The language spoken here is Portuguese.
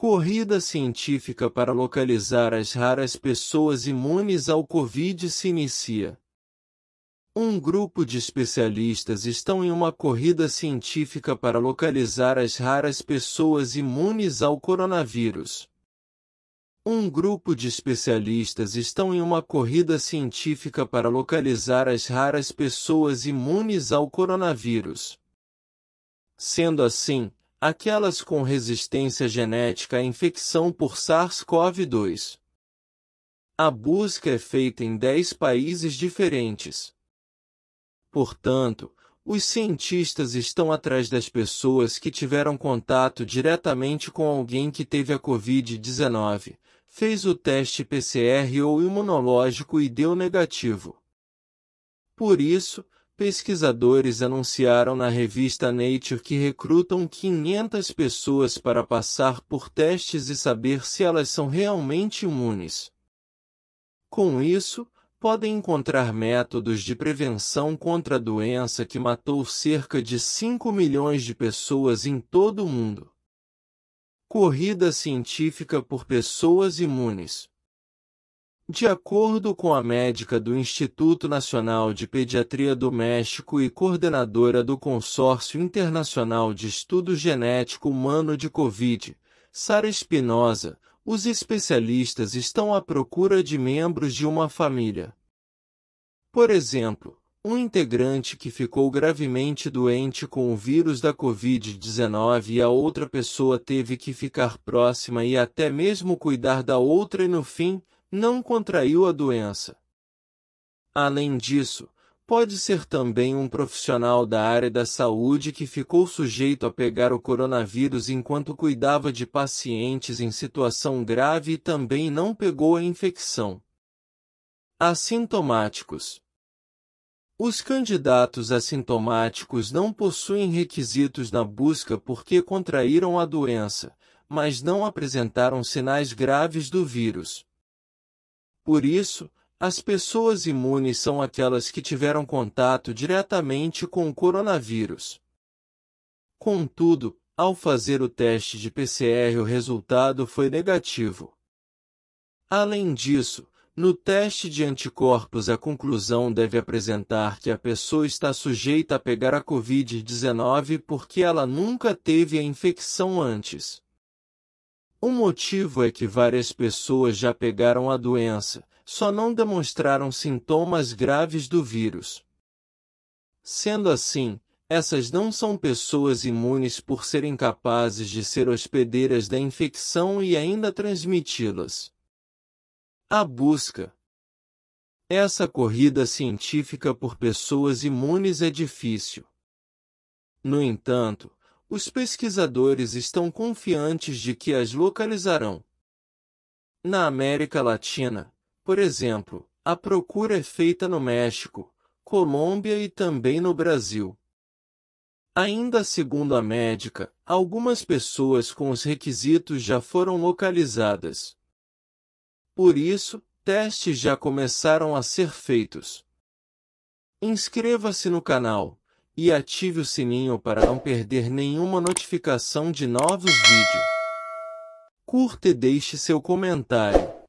Corrida científica para localizar as raras pessoas imunes ao Covid se inicia. Um grupo de especialistas estão em uma corrida científica para localizar as raras pessoas imunes ao coronavírus. Um grupo de especialistas estão em uma corrida científica para localizar as raras pessoas imunes ao coronavírus. Sendo assim, aquelas com resistência genética à infecção por SARS-CoV-2. A busca é feita em 10 países diferentes. Portanto, os cientistas estão atrás das pessoas que tiveram contato diretamente com alguém que teve a Covid-19, fez o teste PCR ou imunológico e deu negativo. Por isso, Pesquisadores anunciaram na revista Nature que recrutam 500 pessoas para passar por testes e saber se elas são realmente imunes. Com isso, podem encontrar métodos de prevenção contra a doença que matou cerca de 5 milhões de pessoas em todo o mundo. Corrida científica por pessoas imunes. De acordo com a médica do Instituto Nacional de Pediatria do México e coordenadora do Consórcio Internacional de Estudo Genético Humano de Covid, Sara Espinosa, os especialistas estão à procura de membros de uma família. Por exemplo, um integrante que ficou gravemente doente com o vírus da Covid-19 e a outra pessoa teve que ficar próxima e até mesmo cuidar da outra e no fim, não contraiu a doença. Além disso, pode ser também um profissional da área da saúde que ficou sujeito a pegar o coronavírus enquanto cuidava de pacientes em situação grave e também não pegou a infecção. Assintomáticos Os candidatos assintomáticos não possuem requisitos na busca porque contraíram a doença, mas não apresentaram sinais graves do vírus. Por isso, as pessoas imunes são aquelas que tiveram contato diretamente com o coronavírus. Contudo, ao fazer o teste de PCR o resultado foi negativo. Além disso, no teste de anticorpos a conclusão deve apresentar que a pessoa está sujeita a pegar a Covid-19 porque ela nunca teve a infecção antes. Um motivo é que várias pessoas já pegaram a doença, só não demonstraram sintomas graves do vírus. Sendo assim, essas não são pessoas imunes por serem capazes de ser hospedeiras da infecção e ainda transmiti-las. A busca. Essa corrida científica por pessoas imunes é difícil. No entanto, os pesquisadores estão confiantes de que as localizarão. Na América Latina, por exemplo, a procura é feita no México, Colômbia e também no Brasil. Ainda segundo a médica, algumas pessoas com os requisitos já foram localizadas. Por isso, testes já começaram a ser feitos. Inscreva-se no canal e ative o sininho para não perder nenhuma notificação de novos vídeos. Curta e deixe seu comentário.